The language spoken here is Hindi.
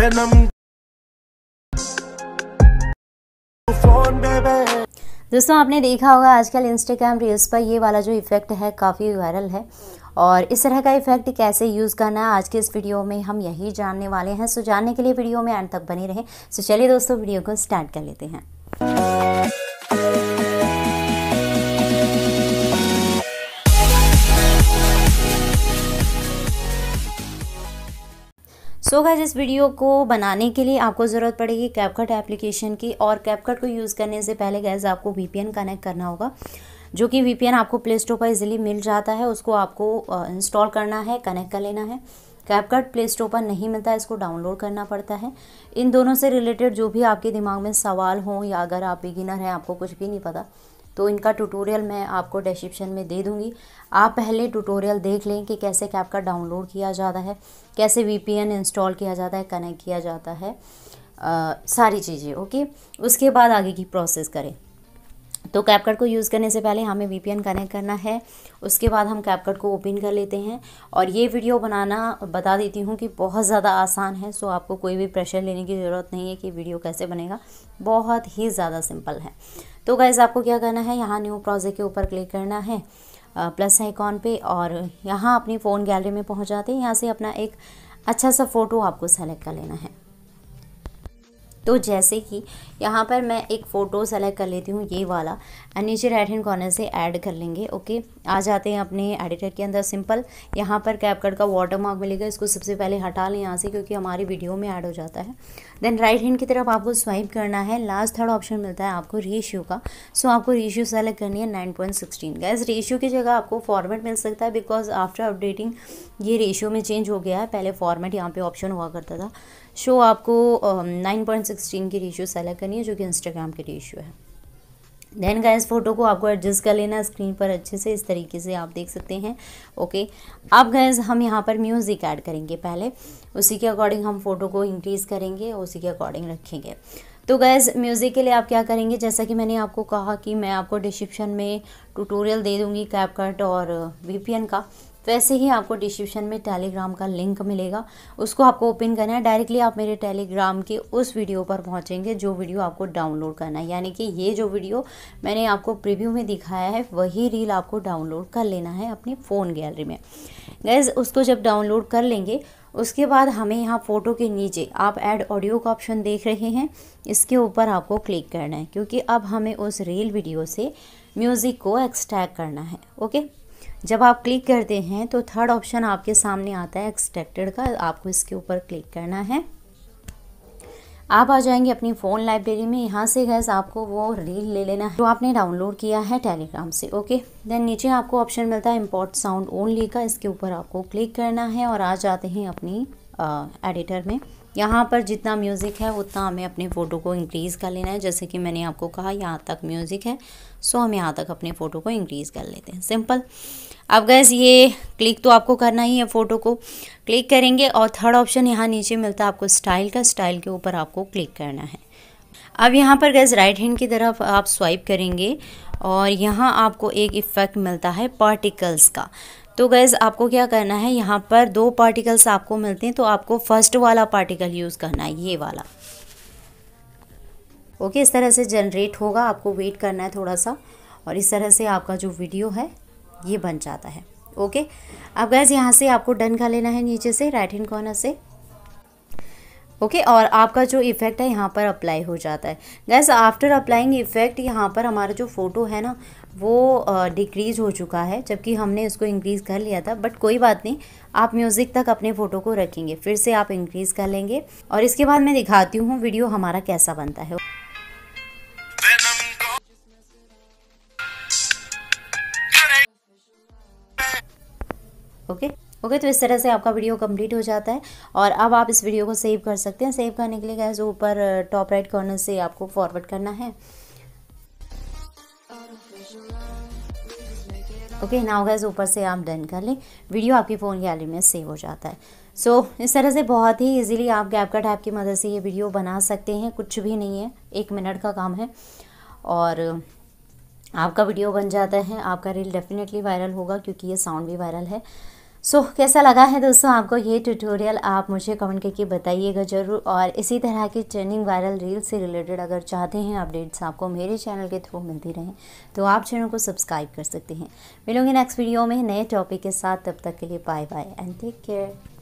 venom दोस्तों आपने देखा होगा आजकल इंस्टाग्राम रील्स पर ये वाला जो इफ़ेक्ट है काफ़ी वायरल है और इस तरह का इफ़ेक्ट कैसे यूज़ करना है आज के इस वीडियो में हम यही जानने वाले हैं सो जानने के लिए वीडियो में एंड तक बने रहें सो चलिए दोस्तों वीडियो को स्टार्ट कर लेते हैं सो so गाइज इस वीडियो को बनाने के लिए आपको ज़रूरत पड़ेगी कैपकट एप्लीकेशन की और कैपकट को यूज़ करने से पहले गैज आपको वी कनेक्ट करना होगा जो कि वी आपको प्ले स्टोर पर इजीली मिल जाता है उसको आपको इंस्टॉल करना है कनेक्ट कर लेना है कैपकट प्ले स्टोर पर नहीं मिलता इसको डाउनलोड करना पड़ता है इन दोनों से रिलेटेड जो भी आपके दिमाग में सवाल हों या अगर आप बिगिनर हैं आपको कुछ भी नहीं पता तो इनका ट्यूटोरियल मैं आपको डिस्क्रिप्शन में दे दूंगी आप पहले ट्यूटोरियल देख लें कि कैसे कैप का डाउनलोड किया जाता है कैसे वीपीएन इंस्टॉल किया जाता है कनेक्ट किया जाता है आ, सारी चीज़ें ओके उसके बाद आगे की प्रोसेस करें तो कैपकट को यूज़ करने से पहले हमें वीपीएन कनेक्ट करना है उसके बाद हम कैपकट को ओपन कर लेते हैं और ये वीडियो बनाना बता देती हूँ कि बहुत ज़्यादा आसान है सो आपको कोई भी प्रेशर लेने की ज़रूरत नहीं है कि वीडियो कैसे बनेगा बहुत ही ज़्यादा सिंपल है तो गैज़ आपको क्या करना है यहाँ न्यू प्रोजेक्ट के ऊपर क्लिक करना है प्लस आइकॉन पर और यहाँ अपनी फ़ोन गैलरी में पहुँच जाते हैं यहाँ से अपना एक अच्छा सा फ़ोटो आपको सेलेक्ट कर लेना है तो जैसे कि यहाँ पर मैं एक फ़ोटो सेलेक्ट कर लेती हूँ ये वाला एंड नीचे राइट हैंड कॉर्नर से ऐड कर लेंगे ओके आ जाते हैं अपने एडिटर के अंदर सिंपल यहाँ पर कैपकट का वाटर मार्क मिलेगा इसको सबसे पहले हटा लें यहाँ से क्योंकि हमारी वीडियो में ऐड हो जाता है देन राइट हैंड की तरफ आपको स्वाइप करना है लास्ट थर्ड ऑप्शन मिलता है आपको रेशियो का सो आपको रेशियो सेलेक्ट करनी है नाइन पॉइंट सिक्सटीन का इस रेशियो की जगह आपको फॉर्मेट मिल सकता है बिकॉज आफ्टर अपडेटिंग ये रेशियो में चेंज हो गया है पहले फॉर्मेट यहाँ पे ऑप्शन हुआ करता था शो आपको नाइन पॉइंट सिक्सटीन की रेशियो सेलेक्ट करनी है जो कि इंस्टाग्राम की रेशियो है देन इस फ़ोटो को आपको एडजस्ट कर लेना स्क्रीन पर अच्छे से इस तरीके से आप देख सकते हैं ओके अब गए हम यहाँ पर म्यूज़िक ऐड करेंगे पहले उसी के अकॉर्डिंग हम फ़ोटो को इंक्रीज़ करेंगे उसी के अकॉर्डिंग रखेंगे तो गैज़ म्यूज़िक के लिए आप क्या करेंगे जैसा कि मैंने आपको कहा कि मैं आपको डिस्क्रिप्शन में ट्यूटोरियल दे दूँगी कैपकट और वीपीएन का वैसे ही आपको डिस्क्रिप्शन में टेलीग्राम का लिंक मिलेगा उसको आपको ओपन करना है डायरेक्टली आप मेरे टेलीग्राम के उस वीडियो पर पहुंचेंगे जो वीडियो आपको डाउनलोड करना है यानी कि ये जो वीडियो मैंने आपको प्रीव्यू में दिखाया है वही रील आपको डाउनलोड कर लेना है अपने फ़ोन गैलरी में गैज़ उसको जब डाउनलोड कर लेंगे उसके बाद हमें यहाँ फ़ोटो के नीचे आप ऐड ऑडियो का ऑप्शन देख रहे हैं इसके ऊपर आपको क्लिक करना है क्योंकि अब हमें उस रील वीडियो से म्यूज़िक को एक्सट्रैक्ट करना है ओके जब आप क्लिक करते हैं तो थर्ड ऑप्शन आपके सामने आता है एक्सट्रैक्टेड का आपको इसके ऊपर क्लिक करना है आप आ जाएंगे अपनी फ़ोन लाइब्रेरी में यहाँ से गैस आपको वो रील ले लेना है जो आपने डाउनलोड किया है टेलीग्राम से ओके देन नीचे आपको ऑप्शन मिलता है इम्पोर्ट साउंड ओनली का इसके ऊपर आपको क्लिक करना है और आ जाते हैं अपनी एडिटर में यहाँ पर जितना म्यूज़िक है उतना हमें अपने फ़ोटो को इंक्रीज़ कर लेना है जैसे कि मैंने आपको कहा यहाँ तक म्यूज़िक है सो हम यहाँ तक अपने फ़ोटो को इंक्रीज़ कर लेते हैं सिंपल अब गैस ये क्लिक तो आपको करना ही है फ़ोटो को क्लिक करेंगे और थर्ड ऑप्शन यहाँ नीचे मिलता है आपको स्टाइल का स्टाइल के ऊपर आपको क्लिक करना है अब यहाँ पर गैस राइट हैंड की तरफ आप स्वाइप करेंगे और यहाँ आपको एक इफ़ेक्ट मिलता है पार्टिकल्स का तो गैज़ आपको क्या करना है यहाँ पर दो पार्टिकल्स आपको मिलते हैं तो आपको फर्स्ट वाला पार्टिकल यूज़ करना है ये वाला ओके इस तरह से जनरेट होगा आपको वेट करना है थोड़ा सा और इस तरह से आपका जो वीडियो है ये बन जाता है ओके अब गैज़ यहाँ से आपको डन कर लेना है नीचे से राइट हैंड कॉर्नर से ओके okay, और आपका जो इफ़ेक्ट है यहाँ पर अप्लाई हो जाता है गैस आफ्टर अप्लाइंग इफ़ेक्ट यहाँ पर हमारा जो फ़ोटो है ना वो डिक्रीज़ हो चुका है जबकि हमने उसको इंक्रीज़ कर लिया था बट कोई बात नहीं आप म्यूज़िक तक अपने फ़ोटो को रखेंगे फिर से आप इंक्रीज़ कर लेंगे और इसके बाद मैं दिखाती हूँ वीडियो हमारा कैसा बनता है ओके okay? ओके okay, तो इस तरह से आपका वीडियो कंप्लीट हो जाता है और अब आप इस वीडियो को सेव कर सकते हैं सेव करने के लिए गैस ऊपर टॉप राइट कॉर्नर से आपको फॉरवर्ड करना है ओके नाउ गैस ऊपर से आप डन कर लें वीडियो आपकी फ़ोन गैलरी में सेव हो जाता है सो so, इस तरह से बहुत ही इजीली आप गैप कट ऐप की मदद से ये वीडियो बना सकते हैं कुछ भी नहीं है एक मिनट का काम है और आपका वीडियो बन जाता है आपका रील डेफिनेटली वायरल होगा क्योंकि ये साउंड भी वायरल है सो so, कैसा लगा है दोस्तों आपको ये ट्यूटोरियल आप मुझे कमेंट करके बताइएगा ज़रूर और इसी तरह की ट्रेंडिंग वायरल रील से रिलेटेड अगर चाहते हैं अपडेट्स आपको मेरे चैनल के थ्रू मिलती रहें तो आप चैनल को सब्सक्राइब कर सकते हैं मिलूंगी नेक्स्ट वीडियो में नए टॉपिक के साथ तब तक के लिए bye bye and take care